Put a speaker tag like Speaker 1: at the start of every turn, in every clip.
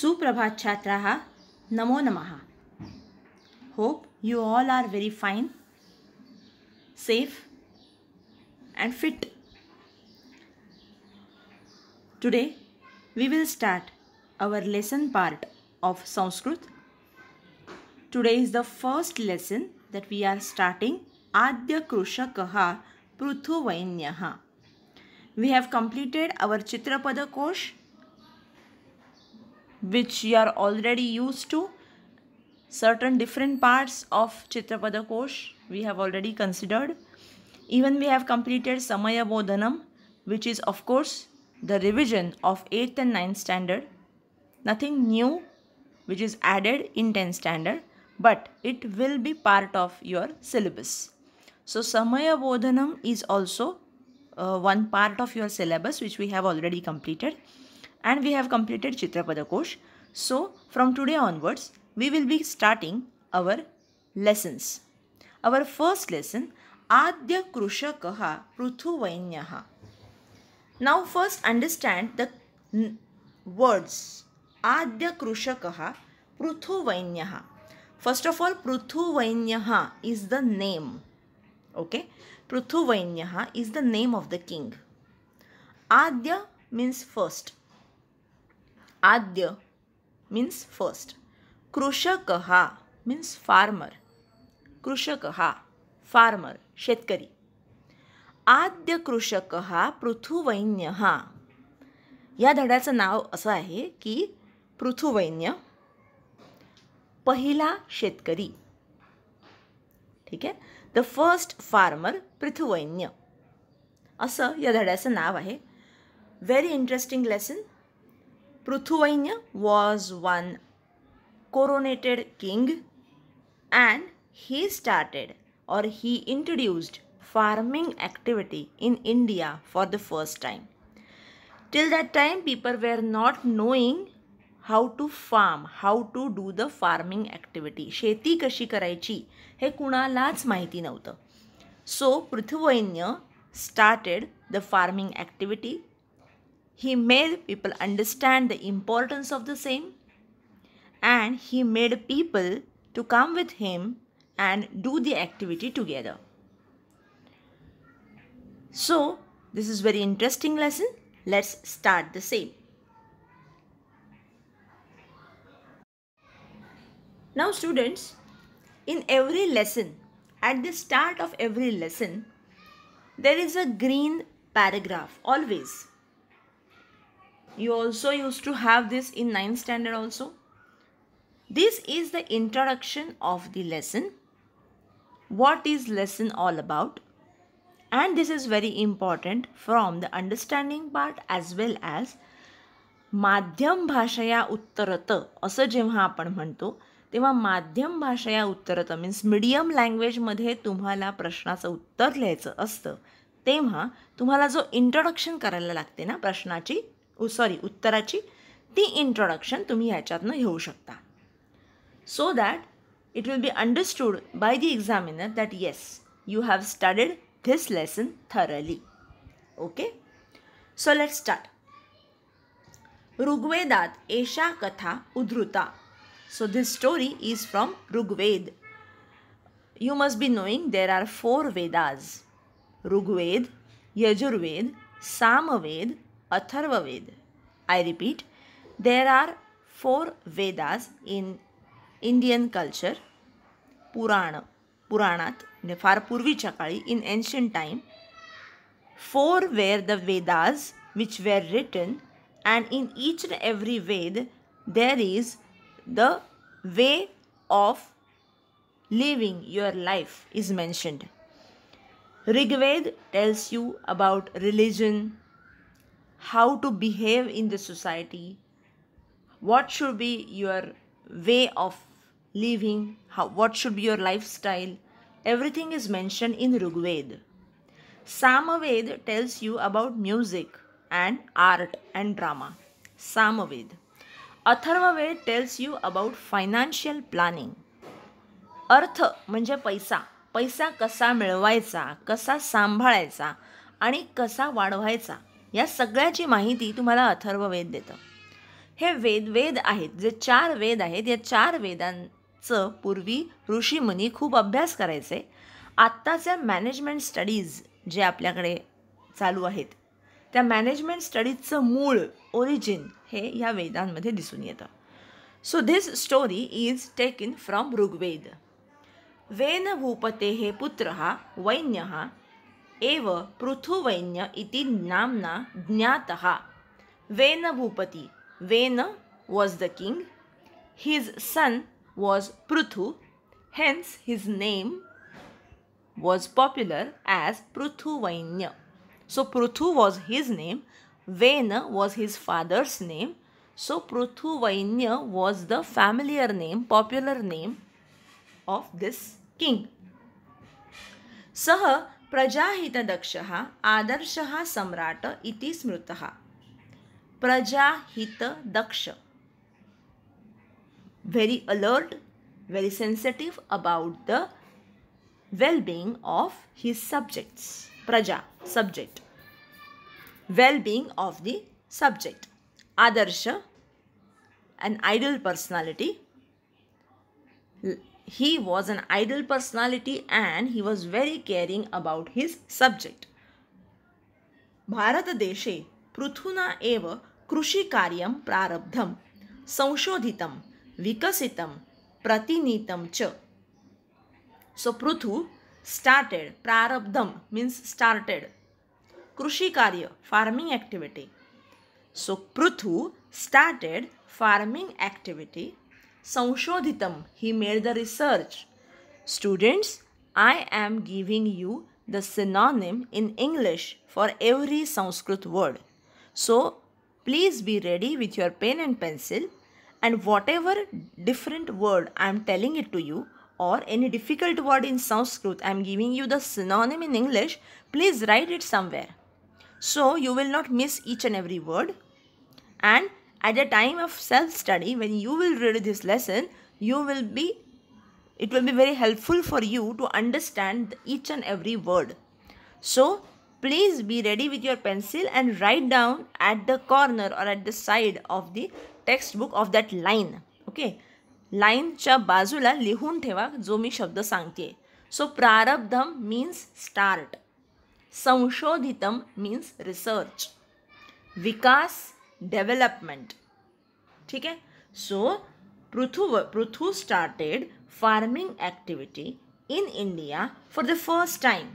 Speaker 1: सुप्रभात छात्राः नमो नमः hope you all are very fine safe and fit today we will start our lesson part of Sanskrit today is the first lesson that we are starting आद्य कृषक Prithuvainya we have completed our कोश which you are already used to. Certain different parts of Chitrapada Kosh we have already considered. Even we have completed Samaya Bodhanam which is of course the revision of 8th and 9th standard. Nothing new which is added in 10th standard but it will be part of your syllabus. So Samaya Bodhanam is also uh, one part of your syllabus which we have already completed and we have completed Chitrapada Kosh. So from today onwards, we will be starting our lessons. Our first lesson, Adya Krushakaha Prithuvainyaha. Now first understand the words Adya Krushakaha Prithuvainyaha. First of all, Prithuvainyaha is the name. Okay, Prithuvainyaha is the name of the king. Adya means first आद्य means first कृषक हा means farmer कृषक हा farmer शेतकरी आद्य कृषक हा पृथुवैन्य हा या धड्याचं नाव असं आहे की पृथुवैन्य पहिला शेतकरी ठीक आहे द फर्स्ट फार्मर पृथुवैन्य असं या धड्याचं नाव आहे very interesting lesson Prithuvanya was one coronated king and he started or he introduced farming activity in India for the first time. Till that time people were not knowing how to farm how to do the farming activity शेती कशी करायची हे कुणालाच माहिती नव्हतं So पृथ्वैन्य started the farming activity. He made people understand the importance of the same and he made people to come with him and do the activity together. So, this is very interesting lesson. Let's start the same. Now students, in every lesson, at the start of every lesson, there is a green paragraph always. you also used to have this in 9th standard also. This is the introduction of the lesson. What is lesson all about? And this is very important from the understanding part as well as माध्यम भाषया उत्तरत असं जेव्हा आपण म्हणतो तेव्हा माध्यम भाषया उत्तरत means medium लँग्वेजमध्ये तुम्हाला प्रश्नाचं उत्तर लिहायचं असतं तेव्हा तुम्हाला जो इंट्रोडक्शन करायला लागते ना प्रश्नाची सॉरी उत्तराची ती इंट्रोडक्शन तुम्ही ह्याच्यातनं घेऊ शकता so that it will be understood by the examiner that yes you have studied this lesson thoroughly okay so let start ऋग्वेदात एषा कथा उद्धृता so this story is from Rigveda you must be knowing there are four Vedas Rigveda Yajurveda Samaveda Atharva I repeat, there are four Vedas in Indian culture. Purana, Puranat, Nefar Purvi Chakali, in ancient time. Four were the Vedas which were written and in each and every Ved, there is the way of living your life is mentioned. Rigved tells you about religion, how to behave in the society what should be your way of living how, what should be your lifestyle everything is mentioned in Rugved. samaved tells you about music and art and drama samaved atharvaved tells you about financial planning अर्थ म्हणजे पैसा पैसा kasa मिळवायचा कसा सांभाळायचा आणि कसा वाढवायचा या सगळ्याची माहिती तुम्हाला अथर्व वेद देतं हे वेद वेद आहेत जे चार वेद आहेत या चार वेदांचं पूर्वी ऋषीमुनी खूप अभ्यास करायचे आत्ताच्या मॅनेजमेंट स्टडीज जे आपल्याकडे चालू आहेत त्या मॅनेजमेंट स्टडीजचं मूळ ओरिजिन हे या वेदांमध्ये दिसून येतं so this story is taken from Rigveda Vena भूपते हे पुत्र हा वैन्य हा एव पृथुवैन्य इति नाम्ना ज्ञातः Vena Bhupati. Vena was the king. His son was Pruthu. Hence his name was popular as Pruthuvaina. So Pruthu was his name. Vena was his father's name. So Pruthuvaina was the familiar name, popular name of this king. Saha प्रजाहितदक्ष आदर्श सम्राट इति स्मृत प्रजाहितदक्ष very alert very sensitive about the wellbeing of his subjects प्रजा subject wellbeing of the subject आदर्श an ideal personality He was an idle personality and he was very caring about his subject. भारतदेशे पृथुना एव कृषिकार्यं prarabdham संशोधितं vikasitam pratinitam च So Pruthu started prarabdham means started krushi karya farming activity so pruthu started farming activity Sanshodhitam. He made the research. Students, I am giving you the synonym in English for every Sanskrit word. So, please be ready with your pen and pencil and whatever different word I am telling it to you or any difficult word in Sanskrit, I am giving you the synonym in English, please write it somewhere. So, you will not miss each and every word and at the time of self-study when you will read this lesson you will be it will be very helpful for you to understand each and every word so please be ready with your pencil and write down at the corner or at the side of the textbook of that line. line cha बाजूला लिहून ठेवा जो मी शब्द सांगते सो प्रारब्धम means start संशोधितम मीन्स रिसर्च विकास development ठीक so Pruthu Pruthu started farming activity in India for the first time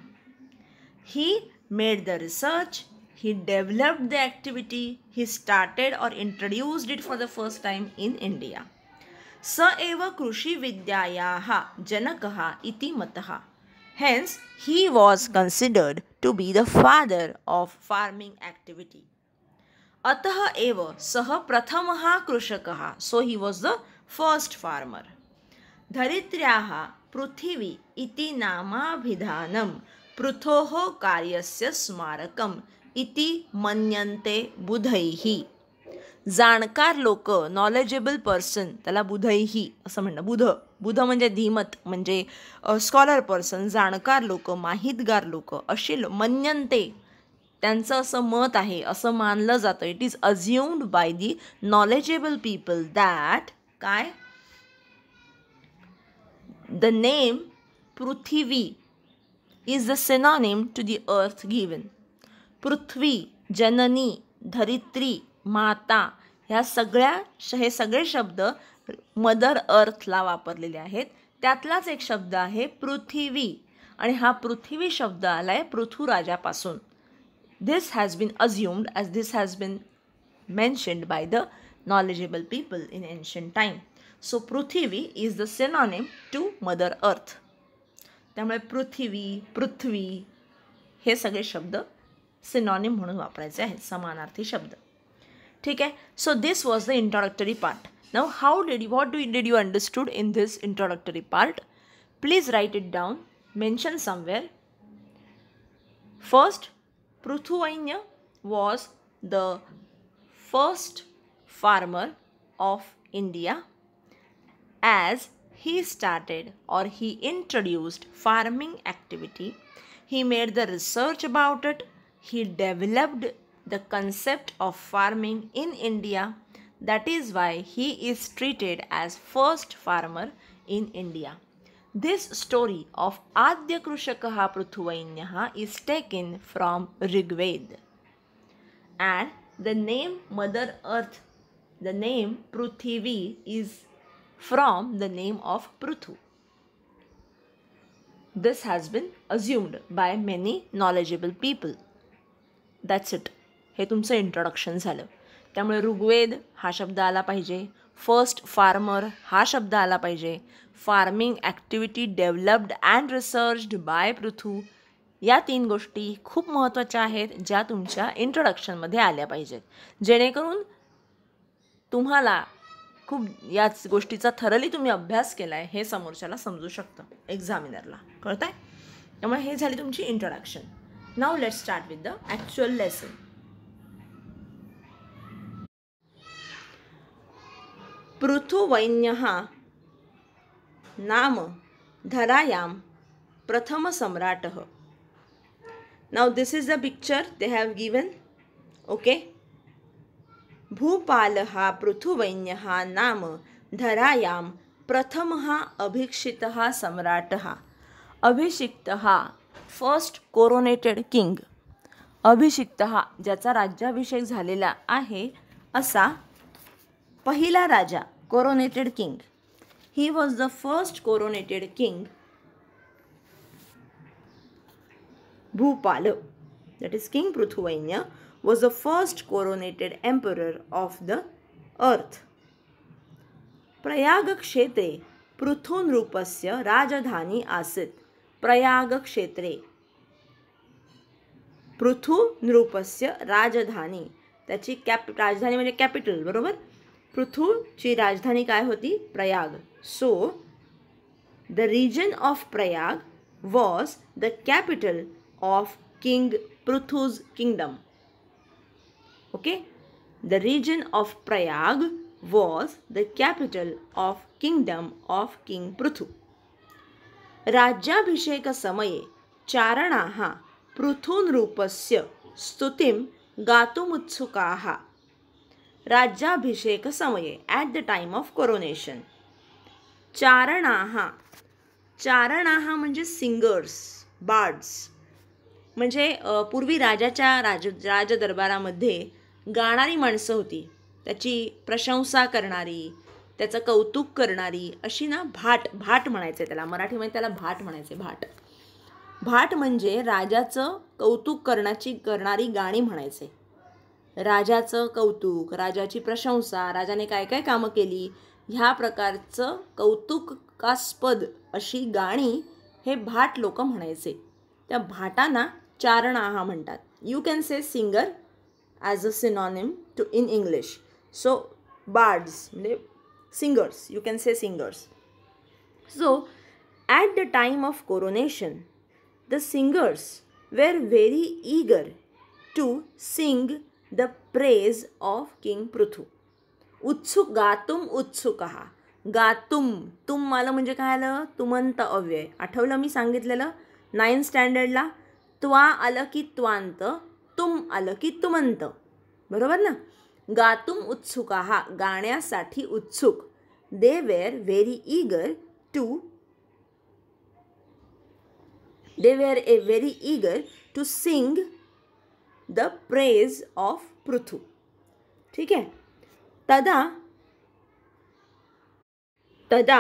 Speaker 1: he made the research he developed the activity he started or introduced it for the first time in India स एव कृषिविद्यायाः जनकः इति मतः Hence, he was considered to be the father of farming activity. अतः एव सः प्रथमः कृषकः so he was the first farmer धरित्र्याः पृथिवी इति नामाभिधानं पृथोः कार्यस्य स्मारकम् इति मन्यन्ते बुधैः जाणकार लोक नॉलेजेबल पर्सन त्याला बुधैः असं म्हणणं बुध बुध म्हणजे धीमत म्हणजे स्कॉलर पर्सन जाणकार लोक माहितगार लोक असे लो मन्यन्ते त्यांचं असं मत आहे असं मानलं जातं it is assumed by the knowledgeable people that काय the name Prithvi is the synonym to the earth given पृथ्वी जननी धरित्री माता ह्या सगळ्या हे सगळे शब्द मदर अर्थला वापरलेले आहेत त्यातलाच एक शब्द आहे पृथ्वी आणि हा पृथ्वी शब्द आला आहे पृथ्वीराजापासून this has been assumed as this has been mentioned by the knowledgeable people in ancient time. So Pruthivi is the synonym to Mother Earth. त्यामुळे पृथ्वी पृथ्वी हे सगळे शब्द सिनॉनिम म्हणून वापरायचे आहेत समानार्थी शब्द ठीक आहे so this was the introductory part now how did you what do did you understood in this introductory part please write it down mention somewhere first Prithuvanya was the first farmer of India as he started or he introduced farming activity. He made the research about it. He developed the concept of farming in India. That is why he is treated as first farmer in India. This story of आद्य कृषक हा Prithuvainya is take in from Rigveda and the name mother earth the name Prithvi is from the name of दृथू this has been assumed by many knowledgeable people that's it हे तुमचं introduction झालं त्यामुळे ऋग्वेद हा शब्द आला पाहिजे फर्स्ट फार्मर हा शब्द आला पाहिजे farming activity developed and researched by Prithu या तीन गोष्टी खूप महत्त्वाच्या आहेत ज्या तुमच्या इंट्रोडक्शनमध्ये आल्या पाहिजेत जेणेकरून तुम्हाला खूप याच गोष्टीचा थरली तुम्ही अभ्यास केला आहे हे समोरच्याला समजू शकतं एक्झामिनरला कळत आहे त्यामुळे हे झाली तुमची introduction now let start with the actual lesson Prithuvainya हा नाम धरायाम प्रथम सम्राट now this is the picture they have given okay भूपाल हा पृथुवैन्य हा नाम धरायाम प्रथम हा अभिक्षित हा सम्राट हा अभिषिक्त हा फर्स्ट कोरोनेटेड किंग अभिषिक्त हा ज्याचा राज्याभिषेक झालेला आहे असा पहिला राजा coronated king he was the first coronated king Bhupala, that is King Prithuvainya, was the first coronated emperor of the earth. प्रयागक्षेत्रे पृथुनृपस्य राजधानी आसीत् प्रयागक्षेत्रे पृथुनृपस्य राजधानी त्याची कॅप राजधानी म्हणजे कॅपिटल बरोबर पृथूची राजधानी काय होती Prayag so the region of prayag was the capital of king prithu's kingdom okay the region of prayag was the capital of kingdom of king prithu rajyabhishek samaye Charanaha, prithun rupasya stutim gatumucchukaha rajyabhishek samaye at the time of coronation चारणाहा चारणाहा म्हणजे singers birds म्हणजे पूर्वी राजाच्या राज राजदरबारामध्ये गाणारी माणसं होती त्याची प्रशंसा करणारी त्याचं कौतुक करणारी अशी ना भाट भाट म्हणायचे त्याला मराठीमध्ये त्याला भाट म्हणायचे भाट भाट म्हणजे राजाचं कौतुक करण्याची करणारी गाणी म्हणायचे राजाचं कौतुक राजाची प्रशंसा राजाने काय काय कामं केली ह्या प्रकारचं कौतुकास्पद अशी गाणी हे भाट लोक म्हणायचे त्या भाटांना हा म्हणतात you can say singer as a synonym to in English so bards म्हणजे singers you can say singers so at the time of coronation the singers were very eager to sing the praise of king Prithu उत्सुक गातुम उत्सुक आहा गातुम तुम मला म्हणजे काय आलं तुमंत अव्यय आठवलं मी सांगितलेलं नाईन स्टँडर्डला त्वा आलं की त्वांत तुम आलं की तुमंत बरोबर ना गातुम उत्सुक गाण्यासाठी उत्सुक they were very eager to they were a very eager to sing the praise of Prithu ठीक आहे तदा तदा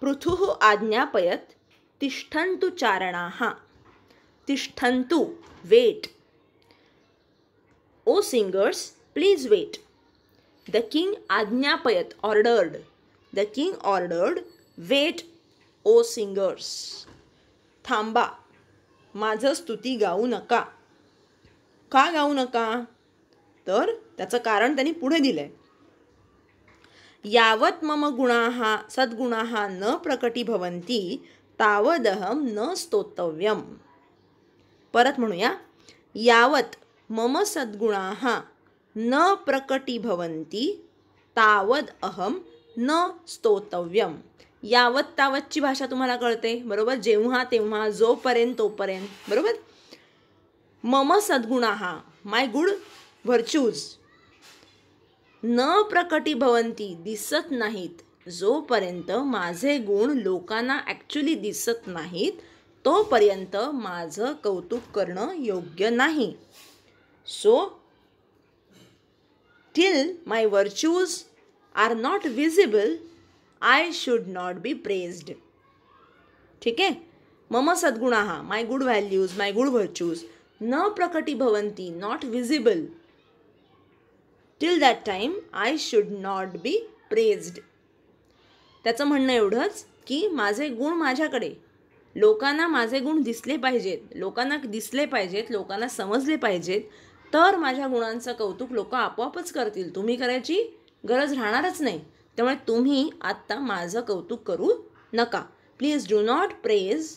Speaker 1: पृथुः आज्ञापयत् तिष्ठन्तु चारणाः तिष्ठन्तु wait O singers please wait the king आज्ञापयत ordered the king ordered wait O singers थांबा माझं स्तुती गाऊ नका का गाऊ नका तर त्याचं कारण त्यांनी पुढे दिलंय यावत मम गुणा सद्गुणा न प्रकटी भवंती तावदहम न स्तोतव्यम परत म्हणूया यावत मम सद्गुणा न प्रकटी भवंती तावद अहम न स्तोतव्यम यावत तावतची भाषा तुम्हाला कळते बरोबर जेव्हा तेव्हा जोपर्यंत तोपर्यंत बरोबर मम सद्गुणा माय गुड व्हर्च्यूज न प्रकटी भवंती दिसत नाहीत जोपर्यंत माझे गुण लोकांना ॲक्च्युली दिसत नाहीत तोपर्यंत माझं कौतुक करणं योग्य नाही so till my virtues are not visible I should not be praised ठीक आहे मम सद्गुण my good values my good virtues न प्रकटी भवंती not visible till that time I should not be praised त्याचं म्हणणं एवढंच की माझे गुण माझ्याकडे लोकांना माझे गुण दिसले पाहिजेत लोकांना दिसले पाहिजेत लोकांना समजले पाहिजेत तर माझ्या गुणांचं कौतुक लोक आपोआपच करतील तुम्ही करायची गरज राहणारच नाही त्यामुळे तुम्ही आत्ता माझं कौतुक करू नका please do not praise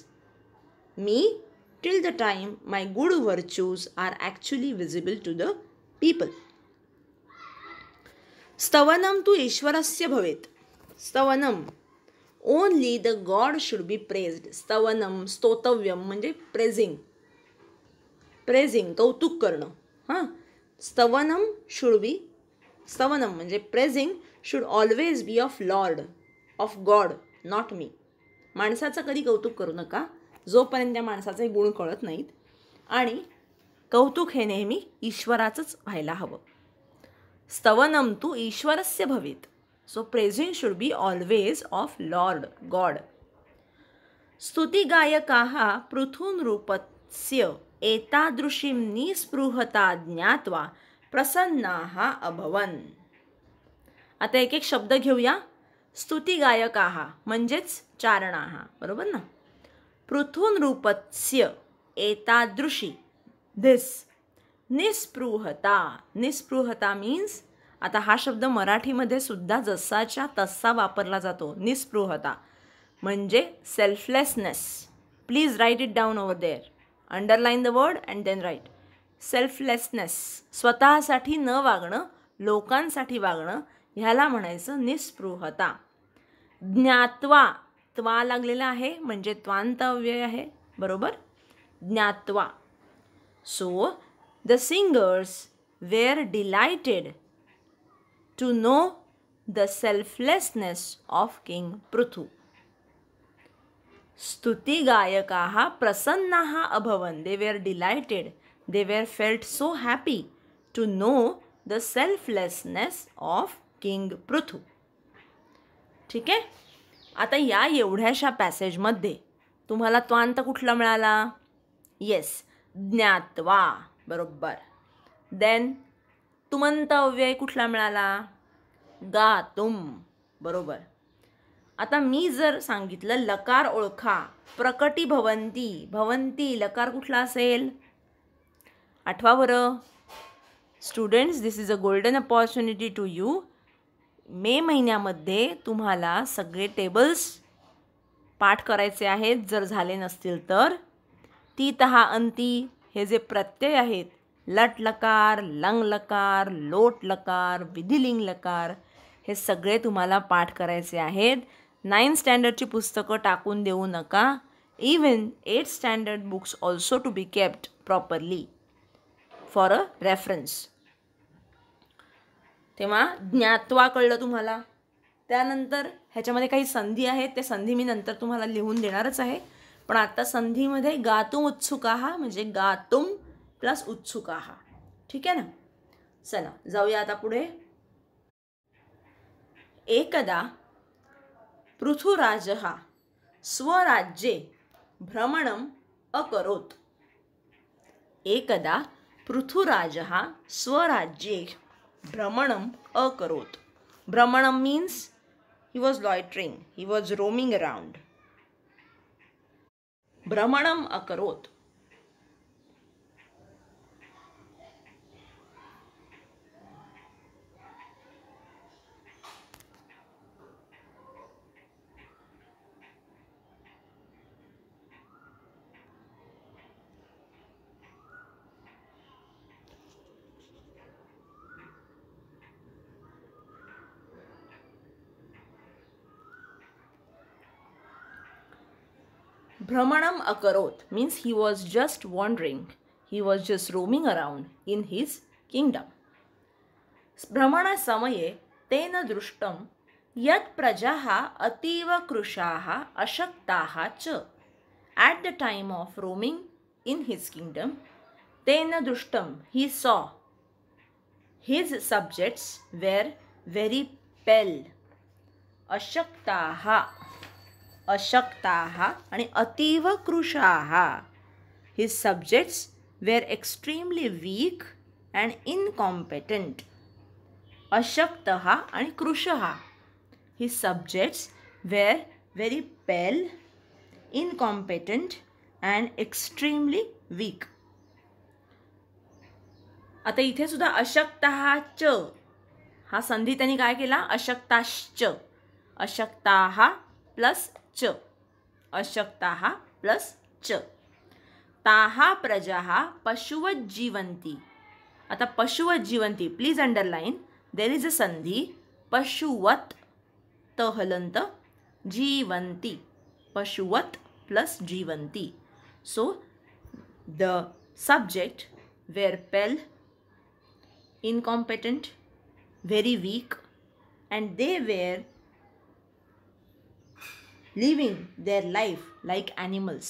Speaker 1: me till the time my good virtues are actually visible to the people स्तवनम तू ईश्वरस्य भवेत स्तवनम only the god should be praised स्तवनम स्तोतव्यम म्हणजे प्रेझिंग प्रेझिंग कौतुक करणं हां स्तवनम शुड बी स्तवनम म्हणजे praising should always be of lord of god not me माणसाचं कधी कौतुक करू नका जोपर्यंत त्या माणसाचे गुण कळत नाहीत आणि कौतुक हे नेहमी ईश्वराचंच व्हायला हवं स्तवनम तू ईश्वरस्य भवित so praising should be always of lord god पृथून रूपस्य एतादृशीं निस्पृहता ज्ञात्वा प्रसन्ना अभवन आता एक एक शब्द घेऊया स्तुतिगायकाः म्हणजेच चारणा बरोबर ना रूपस्य एतादृशी धिस निस्पृहता निस्पृहता मीन्स आता हा शब्द मराठीमध्ये सुद्धा जसाच्या तसा वापरला जातो निस्पृहता म्हणजे selflessness please write it down over there underline the word and then write selflessness स्वतःसाठी न वागणं लोकांसाठी वागणं ह्याला म्हणायचं निस्पृहता ज्ञात्वा त्वा लागलेला आहे म्हणजे त्वांतव्यय आहे बरोबर ज्ञात्वा so The singers were delighted to know the selflessness of King Prithu. स्तुतिगायकाः प्रसन्नाः अभवन they were delighted they were felt so happy to know the selflessness of king Prithu ठीक आहे आता या एवढ्याशा पॅसेजमध्ये तुम्हाला त्वांत कुठला मिळाला येस ज्ञातवा बरोबर देन तुमंत अव्यय कुठला मिळाला गा तुम बरोबर आता मी जर सांगितलं लकार ओळखा प्रकटी भवंती भवंती लकार कुठला असेल आठवा बरं students this is a golden opportunity to you May महिन्यामध्ये तुम्हाला सगळे टेबल्स पाठ करायचे आहेत जर झाले नसतील तर ती तहा अंती हे जे प्रत्यय आहेत लट लकार लंग लकार लोट लकार विधिलिंग लकार हे सगळे तुम्हाला पाठ करायचे आहेत नाईन स्टँडर्डची पुस्तकं टाकून देऊ नका even eight standard books also to be kept properly for a reference तेव्हा ज्ञात्वा कळलं तुम्हाला त्यानंतर ह्याच्यामध्ये काही संधी आहेत त्या संधी मी नंतर तुम्हाला लिहून देणारच आहे पण आता संधीमध्ये गातुम उत्सुक आहा म्हणजे गातुम प्लस उत्सुक ठीक आहे ना चला जाऊया आता पुढे एकदा पृथुराज स्वराज्ये भ्रमणम अकरोत एकदा पृथुराज स्वराज्ये भ्रमणम अकरोत भ्रमणम means he was loitering he was roaming around भ्रमणम् अकरोत् भ्रमणम अकरोत means he was just wandering he was just roaming around in his kingdom यत् प्रजाः दृष्टी प्रजा अशक्ताः च at the time of roaming in his kingdom तेन दृष्टं he saw his subjects were very pale अशक्ताः अशक्ताः आणि अतीव कृशाः his subjects were extremely weak and incompetent अशक्त आणि कृश he subjects were very pale incompetent and extremely weak आता इथे सुद्धा च हा संधी त्यांनी काय केला अशक्ताश्च अशक्ता प्लस च अशक्ता प्लस च ताहा प्रजा पशुवत जीवंती आता पशुवत जीवंती please underline there is a संधी पशुवत त हलंत जीवंती पशुवत प्लस जीवंती so the subject were pale incompetent, very weak and they were living their life like animals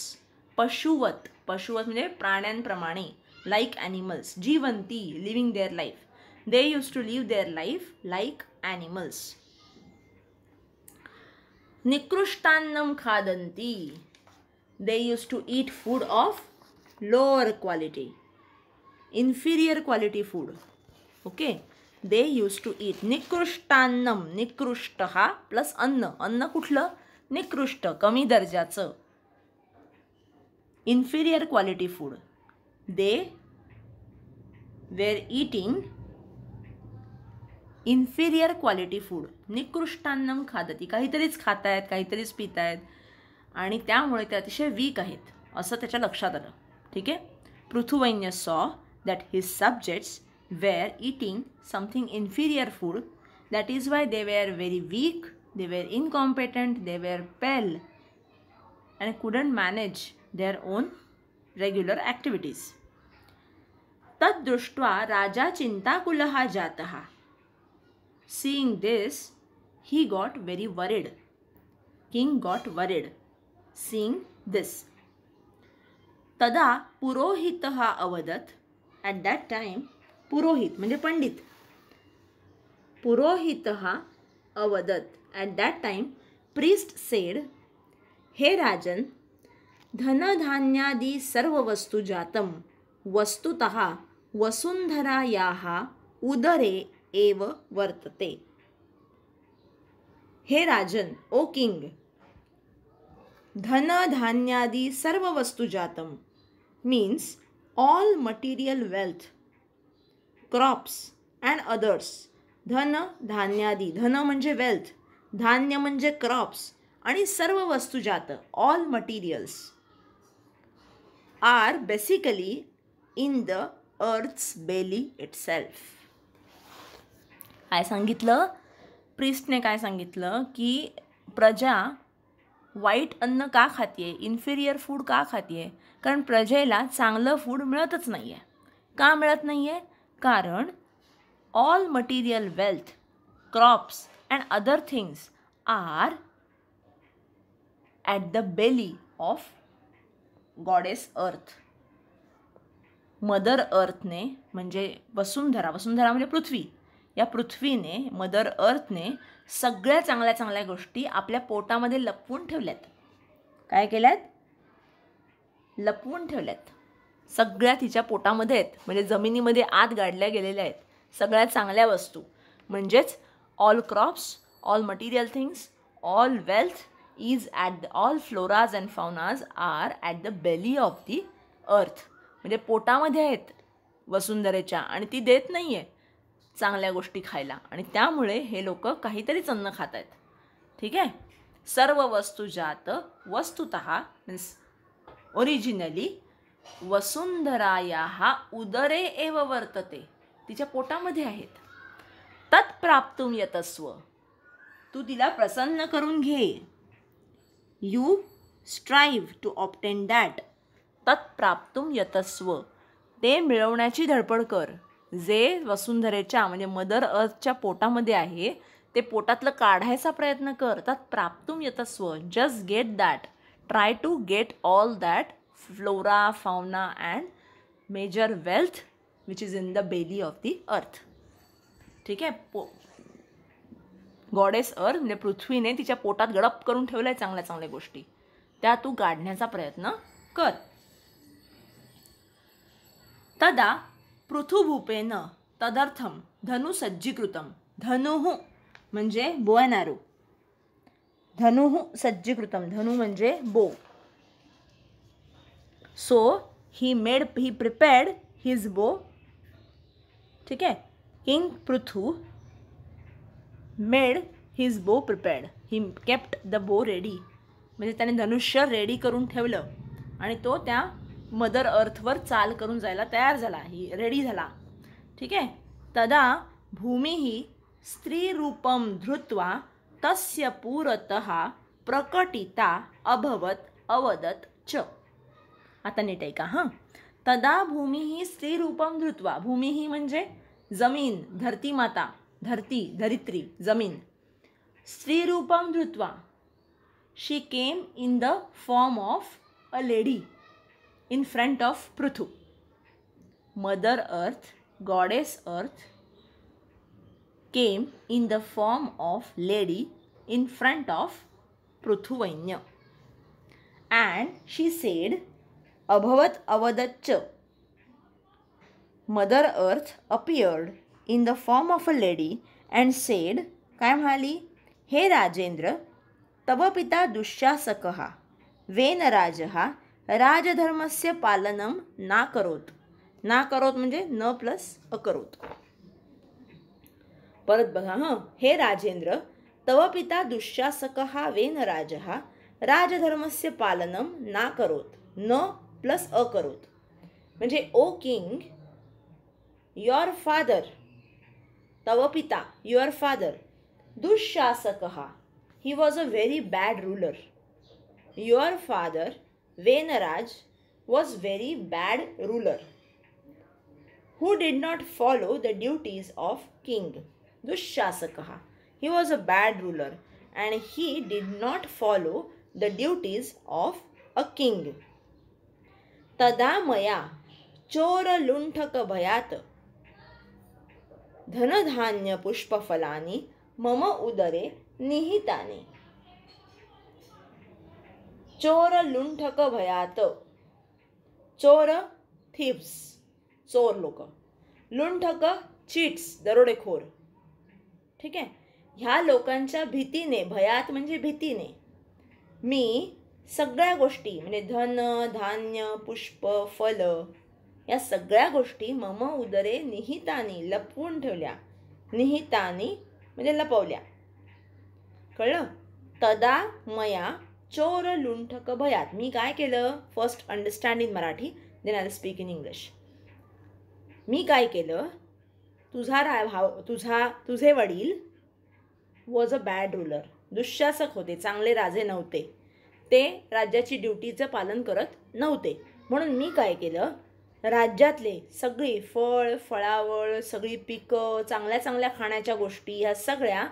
Speaker 1: पशुवत पशुवत म्हणजे प्राण्यांप्रमाणे लाईक ॲनिमल्स जीवंती living their life they use to live their life like animals निकृष्टान्नम खादंती they use to eat food of lower quality inferior quality food okay they use to ईट निकृष्टान्नम निकृष्ट हा प्लस अन्न अन्न कुठलं निकृष्ट कमी दर्जाचं inferior quality food they were eating inferior quality food निकृष्टांनम ती काहीतरीच खात आहेत काहीतरीच पित आहेत आणि त्यामुळे ते अतिशय वीक आहेत असं त्याच्या लक्षात आलं ठीक आहे Prithuvainya saw that his subjects were eating something inferior food that is why they were very weak They were incompetent, they were pale and couldn't manage their own regular activities. Taddrushtva Raja Chintakulaha Jataha. Seeing this, he got very worried. King got worried seeing this. तदा पुरोहित अवदत at that time पुरोहित म्हणजे पंडित पुरोहित अवदत at that time priest said हे राजन धनधान्यादी सर्व वस्तू जातम वस्तुत वसुंधरा या उदरे एव वर्तते हे राजन ओ किंग धनधान्यादी सर्व वस्तू जातम means all material wealth crops and others धन धान्यादी धन म्हणजे वेल्थ धान्य म्हणजे क्रॉप्स आणि सर्व वस्तू जात all materials are basically in the earth's belly itself काय सांगितलं प्रिस्टने काय सांगितलं की प्रजा वाईट अन्न का खाते इन्फिरियर फूड का खाते कारण प्रजेला चांगलं फूड मिळतच नाही आहे का मिळत नाही आहे कारण all material wealth, crops and other things are at the belly of goddess earth mother अर्थने म्हणजे वसुंधरा वसुंधरा म्हणजे पृथ्वी या पृथ्वीने मदर अर्थने सगळ्या चांगल्या चांगल्या गोष्टी आपल्या पोटामध्ये लपवून ठेवल्यात काय केल्यात लपवून ठेवल्यात सगळ्या तिच्या पोटामध्ये आहेत म्हणजे जमिनीमध्ये आत गाडल्या गेलेल्या आहेत सगळ्या चांगल्या वस्तू म्हणजेच all crops all material things all wealth is at the all floras and faunas are at the belly of the earth म्हणजे पोटामध्ये आहेत वसुंधरेच्या आणि ती देत नाही आहे चांगल्या गोष्टी खायला आणि त्यामुळे हे लोक काहीतरीच अन्न खात आहेत ठीक आहे सर्व वस्तू जात वस्तुत मीन्स ओरिजिनली वसुंधराया उदरे एव वर्तते तिच्या पोटामध्ये आहेत तत्प्राप्तुम यतस्व तू तिला प्रसन्न करून घे you strive to obtain that तत्प्राप्तुम यतस्व ते मिळवण्याची धडपड कर जे वसुंधरेच्या म्हणजे मदर अर्थच्या पोटामध्ये आहे ते पोटातलं काढायचा प्रयत्न कर तत् प्राप्तुम यतस्व just get that try to get all that flora fauna and major wealth which is in the belly of the earth ठीक आहे पो गॉडेस अर्थ म्हणजे पृथ्वीने तिच्या पोटात गडप करून ठेवलं आहे चांगल्या चांगल्या गोष्टी त्या तू गाडण्याचा प्रयत्न कर तदा पृथुभूपेन तदर्थम धनु सज्जीकृतम धनुः म्हणजे बोयनारू धनुः सज्जीकृतम धनु म्हणजे bow so he made he prepared his bow ठीक है king Prithu made his bow prepared he kept the bow ready म्हणजे त्याने धनुष्य रेडी करून ठेवलं आणि तो त्या मदर अर्थवर चाल करून जायला तयार झाला ही रेडी झाला ठीक आहे तदा भूमी ही स्त्री रूपम धृत्वा तस्य पूरत प्रकटिता अभवत अवदत च आता नीट ऐका हां तदा भूमी ही स्त्रीरूपम धृत्वा भूमी ही म्हणजे जमीन धरती माता धरती धरित्री जमीन स्त्रीरूपम धृत्वा she came in the form of a lady in front of Prithu mother earth goddess earth came in the form of lady in front of Prithuvainya and she said अभवत अवदच्च mother earth appeared in the form of a lady and said काय म्हणाली हे राजेंद्र तव पिता दुःशासक हा हा राजधर्मस्य पालनं ना करोत ना करोत म्हणजे न प्लस अकरोत परत बघा हं हे राजेंद्र तव पिता दुःशासक हा हा राजधर्मस्य पालनं ना करोत न प्लस अ करोत म्हणजे ओ किंग युअर फादर तव पिता युअर फादर दुःशासक हा he was a very bad ruler your father वेनराज was very bad ruler who did not follow the duties of king दुःशासक हा he was a bad ruler and he did not follow the duties of a king तदा मया चोरलुण्ठकभयात् धनधान्यपुष्पफलानि मम उदरे निहितानि चोरलुण्ठकभयात् चोर thieves चोर लोक लुंठक चिट्स दरोडेखोर ठीक आहे ह्या लोकांच्या भीतीने भयात म्हणजे भीतीने मी सगळ्या गोष्टी म्हणजे धन धान्य पुष्प फल या सगळ्या गोष्टी मम उदरे निहितानी लपवून ठेवल्या निहितानी म्हणजे लपवल्या कळलं तदा मया चोर लुंठक भयात मी काय केलं first understand in Marathi then I speak in English मी काय केलं तुझा राय भाव तुझा तुझे वडील वॉज अ बॅड रुलर दुःशासक होते चांगले राजे नव्हते ते राज्याची ड्युटीचं पालन करत नव्हते म्हणून मी काय केलं राज्यातले सगळी फळ फळावळ सगळी पिकं चांगल्या चांगल्या खाण्याच्या गोष्टी ह्या सगळ्या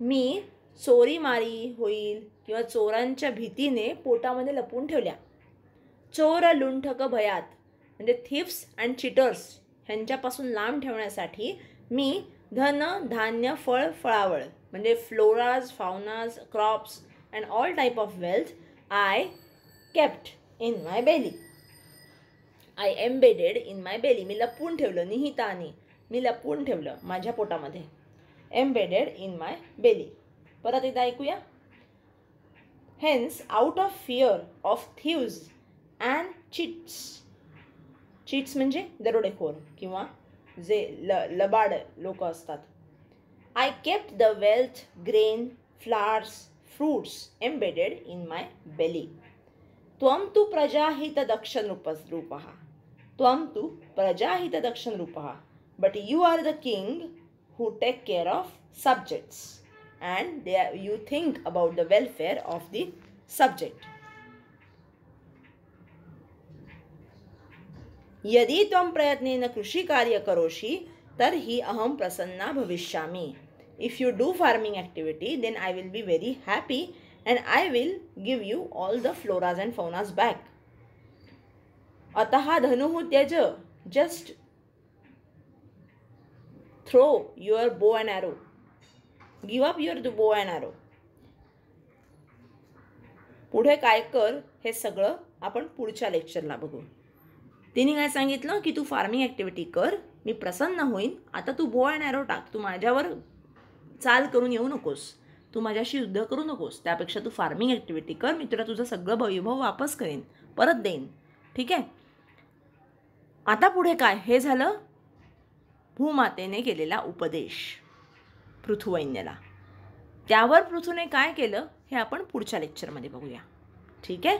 Speaker 1: मी चोरी मारी होईल किंवा चोरांच्या भीतीने पोटामध्ये लपवून ठेवल्या चोर लुंठक भयात म्हणजे थिप्स अँड चिटर्स ह्यांच्यापासून लांब ठेवण्यासाठी मी धन धान्य फळ फळावळ म्हणजे floras faunas crops and all type of wealth I kept in my belly I embedded in my belly मी लपून ठेवलं निहिताने मी लपून ठेवलं माझ्या पोटामध्ये एम्बेडेड इन माय बेली परत एकदा ऐकूया hence out of fear of thieves and cheats cheats म्हणजे दरोडेखोर किंवा जे ल लबाड लोक असतात I kept the wealth grain flowers fruits embedded in my belly त्वं तु प्रजाहित दक्ष रूपः त्वं तु प्रजाहित दक्ष रूपः but you are the king who take care of subjects and they you think about the welfare of the subject यदि त्वं प्रयत्नेन कृषि कार्य करोषि तर्हि अहं प्रसन्ना भविष्यामि if you do farming activity then I will be very happy and I will give you all the floras and faunas back. Ataha dhanuhu Just throw your bow and arrow. Give up your bow and arrow. पुढे काय कर हे सगळं आपण पुढच्या लेक्चरला बघू तिने काय सांगितलं की तू फार्मिंग ॲक्टिव्हिटी कर मी प्रसन्न होईन आता तू बो अँड ॲरो टाक तू माझ्यावर चाल करून येऊ नकोस तू माझ्याशी युद्ध करू नकोस त्यापेक्षा तू फार्मिंग ॲक्टिव्हिटी कर मी तुला तुझं सगळं वैभव वापस करेन परत देईन ठीक आहे आता पुढे काय हे झालं भूमातेने केलेला उपदेश पृथुवैन्याला त्यावर पृथूने काय केलं हे आपण पुढच्या लेक्चरमध्ये बघूया ठीक आहे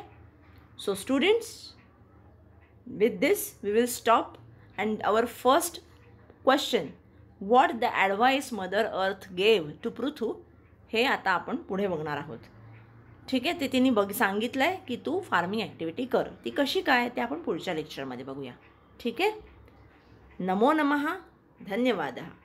Speaker 1: so students with this we will stop and our first question what the advice mother earth gave to Prithu हे आता आपण पुढे बघणार आहोत ठीक आहे ते तिने बघ सांगितलं आहे की तू फार्मिंग ॲक्टिव्हिटी कर ती कशी काय ते आपण पुढच्या लेक्चरमध्ये बघूया ठीक आहे नमो नमहा धन्यवाद हा।